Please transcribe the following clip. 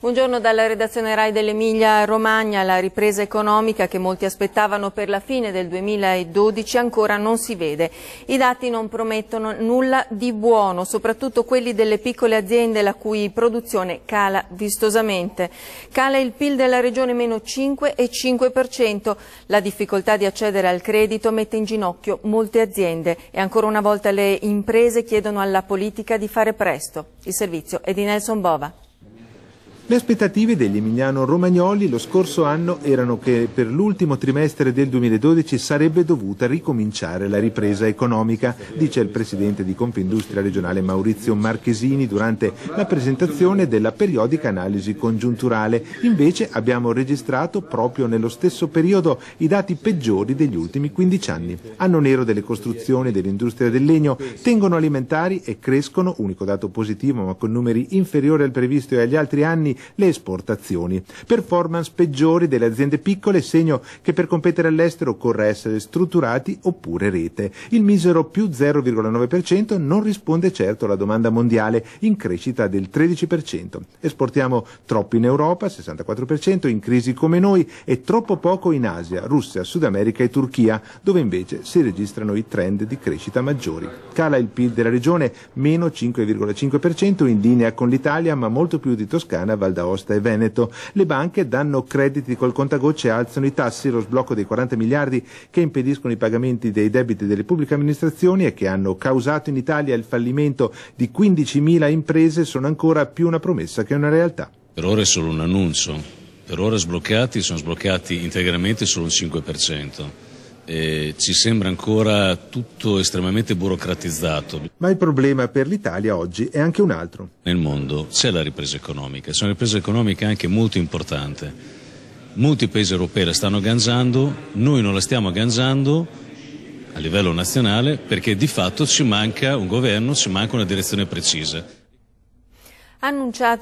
Buongiorno dalla redazione RAI dell'Emilia Romagna. La ripresa economica che molti aspettavano per la fine del 2012 ancora non si vede. I dati non promettono nulla di buono, soprattutto quelli delle piccole aziende la cui produzione cala vistosamente. Cala il PIL della regione meno 5,5%. La difficoltà di accedere al credito mette in ginocchio molte aziende e ancora una volta le imprese chiedono alla politica di fare presto. Il servizio è di Nelson Bova. Le aspettative degli Emiliano Romagnoli lo scorso anno erano che per l'ultimo trimestre del 2012 sarebbe dovuta ricominciare la ripresa economica, dice il presidente di Confindustria regionale Maurizio Marchesini durante la presentazione della periodica analisi congiunturale. Invece abbiamo registrato proprio nello stesso periodo i dati peggiori degli ultimi 15 anni. Anno nero delle costruzioni, dell'industria del legno, tengono alimentari e crescono, unico dato positivo ma con numeri inferiori al previsto e agli altri anni, le esportazioni. Performance peggiori delle aziende piccole, segno che per competere all'estero occorre essere strutturati oppure rete. Il misero più 0,9% non risponde certo alla domanda mondiale in crescita del 13%. Esportiamo troppo in Europa, 64%, in crisi come noi e troppo poco in Asia, Russia, Sud America e Turchia, dove invece si registrano i trend di crescita maggiori. Cala il PIL della regione, meno 5,5% in linea con l'Italia, ma molto più di Toscana, Val d'Aosta e Veneto. Le banche danno crediti col contagocce e alzano i tassi, lo sblocco dei 40 miliardi che impediscono i pagamenti dei debiti delle pubbliche amministrazioni e che hanno causato in Italia il fallimento di 15 mila imprese sono ancora più una promessa che una realtà. Per ora è solo un annuncio. Per ora sbloccati sono sbloccati integralmente solo un 5% eh, ci sembra ancora tutto estremamente burocratizzato. Ma il problema per l'Italia oggi è anche un altro. Nel mondo c'è la ripresa economica, c'è una ripresa economica anche molto importante. Molti paesi europei la stanno agganciando, noi non la stiamo agganciando a livello nazionale perché di fatto ci manca un governo, ci manca una direzione precisa. Annunciati